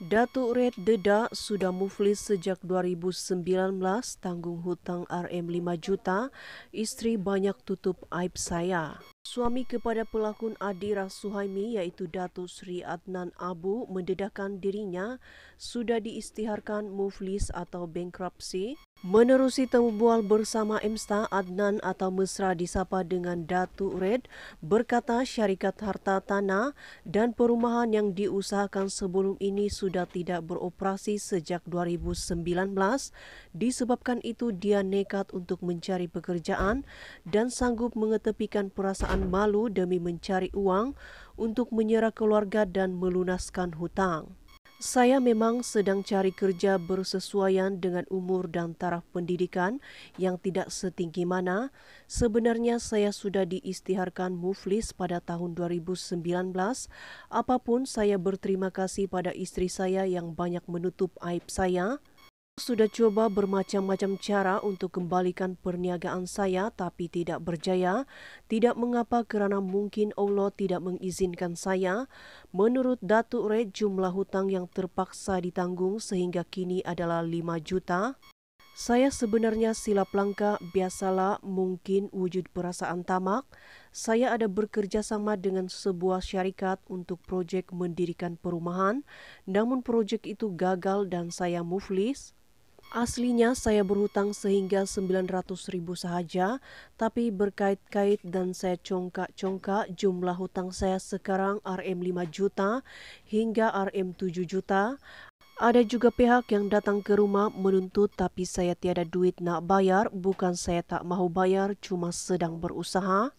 Datuk Red Dedak sudah muflis sejak 2019 tanggung hutang RM 5 juta, istri banyak tutup aib saya. Suami kepada pelakon Adira Suhaimi yaitu Datuk Sri Adnan Abu mendedahkan dirinya sudah diistiharkan muflis atau bankruptcy Menerusi temu bual bersama Emsta, Adnan atau Mesra disapa dengan Datu Red berkata syarikat harta tanah dan perumahan yang diusahakan sebelum ini sudah tidak beroperasi sejak 2019. Disebabkan itu dia nekat untuk mencari pekerjaan dan sanggup mengetepikan perasaan malu demi mencari uang untuk menyerah keluarga dan melunaskan hutang. Saya memang sedang cari kerja bersesuaian dengan umur dan taraf pendidikan yang tidak setinggi mana. Sebenarnya saya sudah diistiharkan muflis pada tahun 2019. Apapun saya berterima kasih pada istri saya yang banyak menutup aib saya. Sudah coba bermacam-macam cara untuk kembalikan perniagaan saya tapi tidak berjaya. Tidak mengapa kerana mungkin Allah tidak mengizinkan saya. Menurut Datuk Red, jumlah hutang yang terpaksa ditanggung sehingga kini adalah 5 juta. Saya sebenarnya silap langkah biasalah mungkin wujud perasaan tamak. Saya ada bekerja sama dengan sebuah syarikat untuk proyek mendirikan perumahan, namun proyek itu gagal dan saya muflis. Aslinya saya berhutang sehingga 900 ribu sahaja, tapi berkait-kait dan saya congkak-congkak jumlah hutang saya sekarang RM5 juta hingga RM7 juta. Ada juga pihak yang datang ke rumah menuntut tapi saya tiada duit nak bayar, bukan saya tak mahu bayar, cuma sedang berusaha.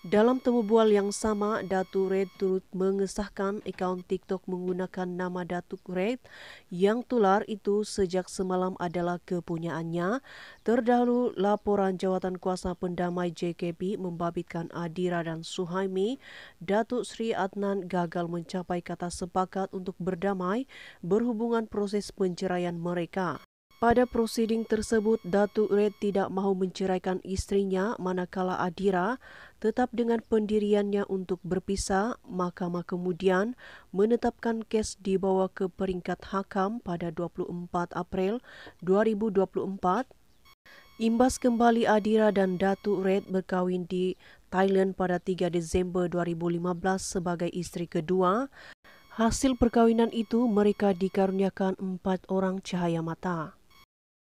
Dalam temu bual yang sama, Datu Red turut mengesahkan akaun TikTok menggunakan nama Datuk Red yang tular itu sejak semalam adalah kepunyaannya. Terdahulu, laporan jawatan kuasa pendamai JKP membabitkan Adira dan Suhaimi, Datuk Sri Adnan gagal mencapai kata sepakat untuk berdamai berhubungan proses penceraian mereka. Pada prosiding tersebut, Datu Red tidak mahu menceraikan istrinya manakala Adira tetap dengan pendiriannya untuk berpisah, mahkamah kemudian menetapkan kes dibawa ke peringkat hakam pada 24 April 2024. Imbas kembali Adira dan Datu Red berkahwin di Thailand pada 3 Desember 2015 sebagai istri kedua. Hasil perkawinan itu mereka dikaruniakan empat orang cahaya mata.